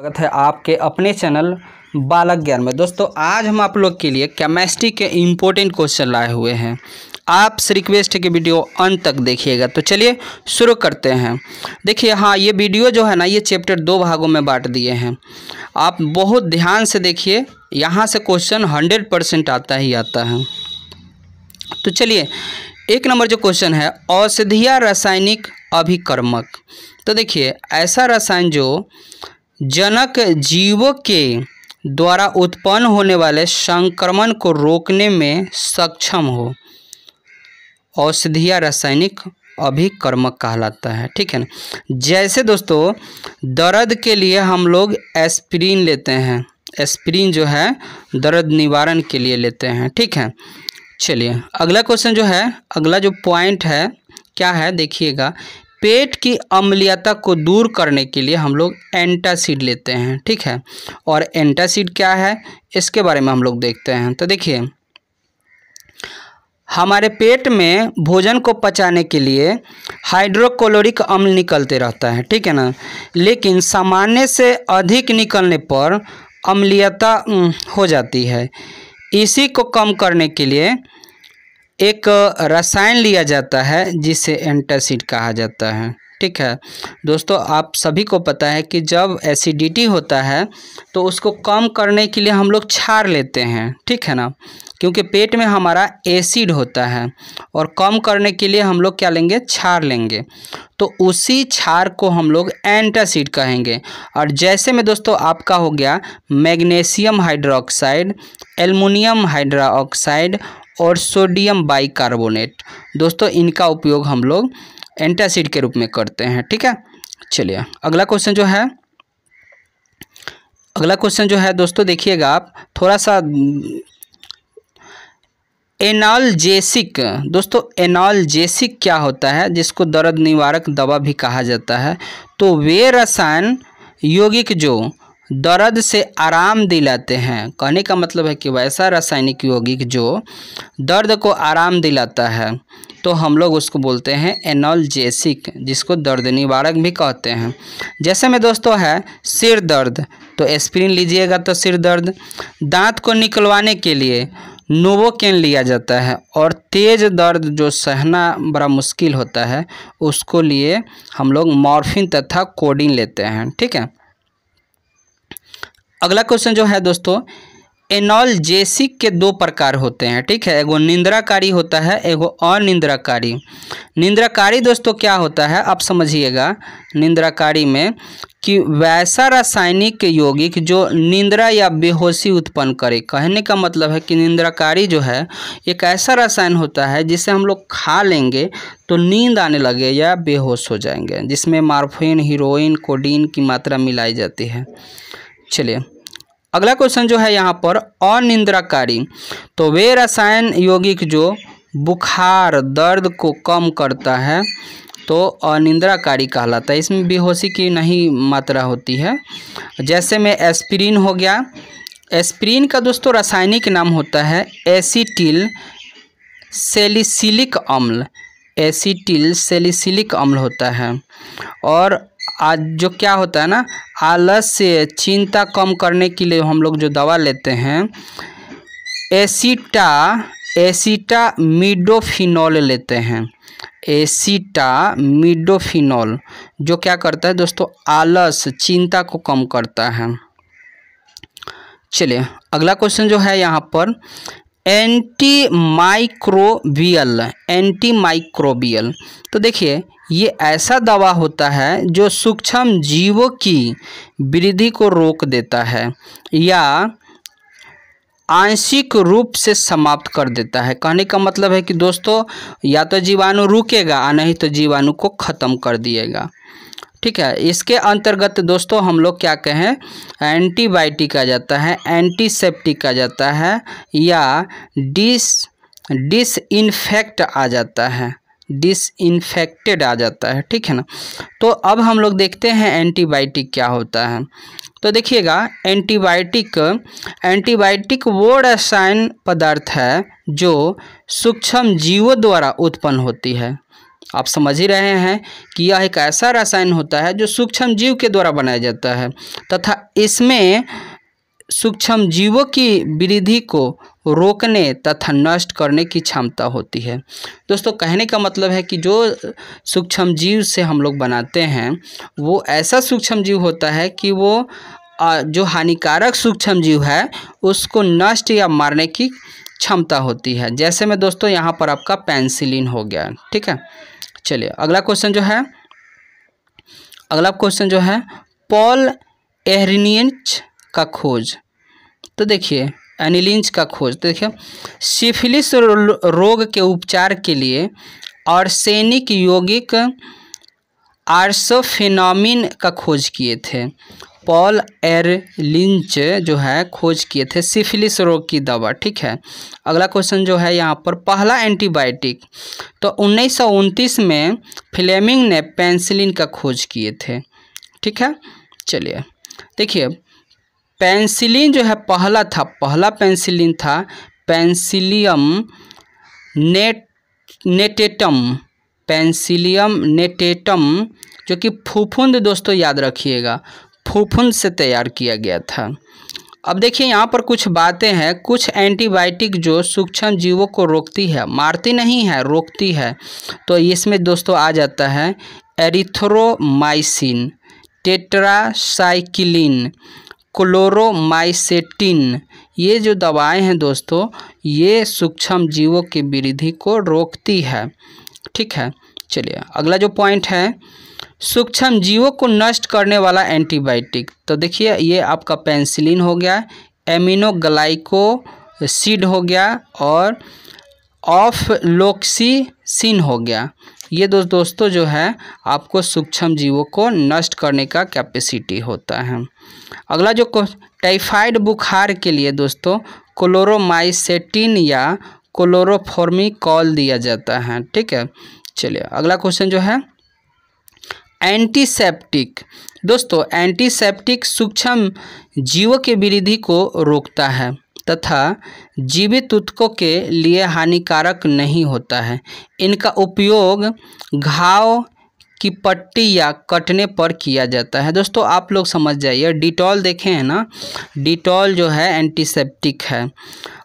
स्वागत है आपके अपने चैनल बालक ज्ञान में दोस्तों आज हम आप लोग के लिए केमेस्ट्री के इम्पोर्टेंट क्वेश्चन लाए हुए हैं आपसे रिक्वेस्ट है कि वीडियो अंत तक देखिएगा तो चलिए शुरू करते हैं देखिए हाँ ये वीडियो जो है ना ये चैप्टर दो भागों में बांट दिए हैं आप बहुत ध्यान से देखिए यहाँ से क्वेश्चन हंड्रेड परसेंट आता ही आता है तो चलिए एक नंबर जो क्वेश्चन है औषधिया रासायनिक अभिकर्मक तो देखिए ऐसा रसायन जो जनक जीवों के द्वारा उत्पन्न होने वाले संक्रमण को रोकने में सक्षम हो औषधिया रासायनिक अभिकर्मक कहलाता है ठीक है ना जैसे दोस्तों दर्द के लिए हम लोग एस्प्रिन लेते हैं एस्प्रिन जो है दर्द निवारण के लिए लेते हैं ठीक है चलिए अगला क्वेश्चन जो है अगला जो पॉइंट है क्या है देखिएगा पेट की अम्लीयता को दूर करने के लिए हम लोग एंटासिड लेते हैं ठीक है और एंटासिड क्या है इसके बारे में हम लोग देखते हैं तो देखिए हमारे पेट में भोजन को पचाने के लिए हाइड्रोक्लोरिक अम्ल निकलते रहता है ठीक है ना लेकिन सामान्य से अधिक निकलने पर अम्लीयता हो जाती है इसी को कम करने के लिए एक रसायन लिया जाता है जिसे एंटासिड कहा जाता है ठीक है दोस्तों आप सभी को पता है कि जब एसिडिटी होता है तो उसको कम करने के लिए हम लोग छार लेते हैं ठीक है ना क्योंकि पेट में हमारा एसिड होता है और कम करने के लिए हम लोग क्या लेंगे छार लेंगे तो उसी छार को हम लोग एंटासिड कहेंगे और जैसे में दोस्तों आपका हो गया मैग्नीशियम हाइड्रोक्साइड एलमिनियम हाइड्रोक्साइड और सोडियम बाइकार्बोनेट दोस्तों इनका उपयोग हम लोग एंटासिड के रूप में करते हैं ठीक है चलिए अगला क्वेश्चन जो है अगला क्वेश्चन जो है दोस्तों देखिएगा आप थोड़ा सा एनालजेसिक दोस्तों एनालजेसिक क्या होता है जिसको दर्द निवारक दवा भी कहा जाता है तो वे रसायन यौगिक जो दर्द से आराम दिलाते हैं कहने का मतलब है कि वैसा रासायनिक यौगिक जो दर्द को आराम दिलाता है तो हम लोग उसको बोलते हैं एनॉलजेसिक जिसको दर्द निवारक भी कहते हैं जैसे में दोस्तों है सिर दर्द तो एस्प्रिन लीजिएगा तो सिर दर्द दांत को निकलवाने के लिए नोवोकेन लिया जाता है और तेज़ दर्द जो सहना बड़ा मुश्किल होता है उसको लिए हम लोग मॉर्फिन तथा कोडिन लेते हैं ठीक है अगला क्वेश्चन जो है दोस्तों एनॉल जेसिक के दो प्रकार होते हैं ठीक है एगो निंद्राकारी होता है एगो अनिंद्राकारी निंद्राकारी दोस्तों क्या होता है आप समझिएगा निंद्राकारी में कि वैसा रासायनिक यौगिक जो निंद्रा या बेहोशी उत्पन्न करे कहने का मतलब है कि निंद्राकारी जो है एक ऐसा रसायन होता है जिसे हम लोग खा लेंगे तो नींद आने लगे या बेहोश हो जाएंगे जिसमें मार्फिन हीरोइन कोडीन की मात्रा मिलाई जाती है चलिए अगला क्वेश्चन जो है यहाँ पर अनिंद्राकारी तो वे रसायन यौगिक जो बुखार दर्द को कम करता है तो अनिंद्राकारी कहलाता है इसमें बेहोशी की नहीं मात्रा होती है जैसे में एस्प्रीन हो गया एस्प्रीन का दोस्तों रासायनिक नाम होता है एसीटिल सेलिसिलिक अम्ल एसीटिल सेलिसिलिक अम्ल होता है और आज जो क्या होता है ना आलस्य चिंता कम करने के लिए हम लोग जो दवा लेते हैं एसीटा एसीटा मिडोफिनॉल लेते हैं एसीटा मिडोफिनॉल जो क्या करता है दोस्तों आलस चिंता को कम करता है चलिए अगला क्वेश्चन जो है यहाँ पर एंटी माइक्रोबियल एंटी माइक्रोबियल तो देखिए ये ऐसा दवा होता है जो सूक्ष्म जीवों की वृद्धि को रोक देता है या आंशिक रूप से समाप्त कर देता है कहने का मतलब है कि दोस्तों या तो जीवाणु रुकेगा नहीं तो जीवाणु को ख़त्म कर दिएगा ठीक है इसके अंतर्गत दोस्तों हम लोग क्या कहें एंटीबायोटिक आ जाता है एंटीसेप्टिक आ जाता है या डिस डिसइनफेक्ट आ जाता है डिसइनफेक्टेड आ जाता है ठीक है ना तो अब हम लोग देखते हैं एंटीबायोटिक क्या होता है तो देखिएगा एंटीबायोटिक एंटीबायोटिक वो रसायन पदार्थ है जो सूक्ष्म जीवों द्वारा उत्पन्न होती है आप समझ ही रहे हैं कि यह एक ऐसा रसायन होता है जो सूक्ष्म जीव के द्वारा बनाया जाता है तथा इसमें सूक्ष्म जीवों की वृद्धि को रोकने तथा नष्ट करने की क्षमता होती है दोस्तों कहने का मतलब है कि जो सूक्ष्म जीव से हम लोग बनाते हैं वो ऐसा सूक्ष्म जीव होता है कि वो जो हानिकारक सूक्ष्म जीव है उसको नष्ट या मारने की क्षमता होती है जैसे मैं दोस्तों यहाँ पर आपका पेंसिलिन हो गया ठीक है चलिए अगला क्वेश्चन जो है अगला क्वेश्चन जो है पॉल एहरिनियच का खोज तो देखिए एनिलिंज का खोज देखिए सिफिलिस रोग के उपचार के लिए सैनिक यौगिक आर्सोफिनामिन का खोज किए थे पॉल एर लिंच जो है खोज किए थे सिफिलिस रोग की दवा ठीक है अगला क्वेश्चन जो है यहाँ पर पहला एंटीबायोटिक तो उन्नीस में फ्लेमिंग ने पेंसिलिन का खोज किए थे ठीक है चलिए देखिए पेंसिलिन जो है पहला था पहला पेंसिलिन था पेंसिलियम नेट नेटेटम पेंसिलियम नेटेटम जो कि फूफुंद दोस्तों याद रखिएगा फूफुंद से तैयार किया गया था अब देखिए यहाँ पर कुछ बातें हैं कुछ एंटीबायोटिक जो सूक्ष्म जीवों को रोकती है मारती नहीं है रोकती है तो इसमें दोस्तों आ जाता है एरिथ्रोमाइसिन टेट्रासाइकिलिन क्लोरोमाइसेटिन ये जो दवाएं हैं दोस्तों ये सूक्ष्म जीवों की वृद्धि को रोकती है ठीक है चलिए अगला जो पॉइंट है सूक्ष्म जीवों को नष्ट करने वाला एंटीबायोटिक तो देखिए ये आपका पेंसिलिन हो गया सीड हो गया और ऑफलोक्सीसिन हो गया ये दो दोस्तों जो है आपको सूक्ष्म जीवों को नष्ट करने का कैपेसिटी होता है अगला जो टाइफाइड बुखार के लिए दोस्तों क्लोरोमाइसेटिन या कॉल दिया जाता है ठीक है चलिए अगला क्वेश्चन जो है एंटीसेप्टिक दोस्तों एंटीसेप्टिक सूक्ष्म जीवों के वृद्धि को रोकता है तथा जीवित उत्कों के लिए हानिकारक नहीं होता है इनका उपयोग घाव की पट्टी या कटने पर किया जाता है दोस्तों आप लोग समझ जाइए डिटॉल देखें हैं ना डिटॉल जो है एंटीसेप्टिक है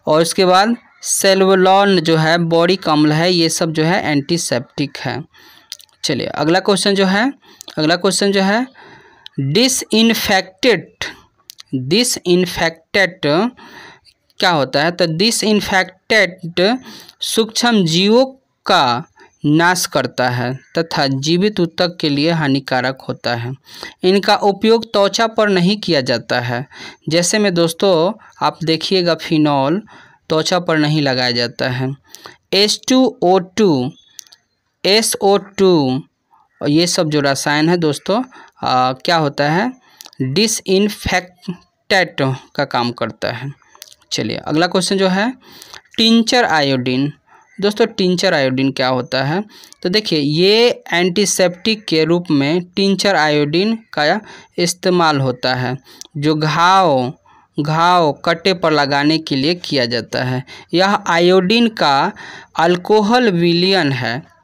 और उसके बाद सेलवलॉन जो है बॉडी कमल है ये सब जो है एंटीसेप्टिक है चलिए अगला क्वेश्चन जो है अगला क्वेश्चन जो है डिसइनफेक्टेड डिसइनफेक्टेड क्या होता है तो डिसइनफेक्टेड सूक्ष्म जीवों का नाश करता है तथा जीवित उत्तक के लिए हानिकारक होता है इनका उपयोग त्वचा पर नहीं किया जाता है जैसे में दोस्तों आप देखिएगा फिनॉल त्वचा पर नहीं लगाया जाता है S two O two S O two ये सब जो रसायन है दोस्तों आ, क्या होता है डिसइनफेक्टेट का काम करता है चलिए अगला क्वेश्चन जो है टिंचर आयोडीन दोस्तों टिंचर आयोडीन क्या होता है तो देखिए ये एंटीसेप्टिक के रूप में टिंचर आयोडीन का इस्तेमाल होता है जो घाव घाव कटे पर लगाने के लिए किया जाता है यह आयोडीन का अल्कोहल विलियन है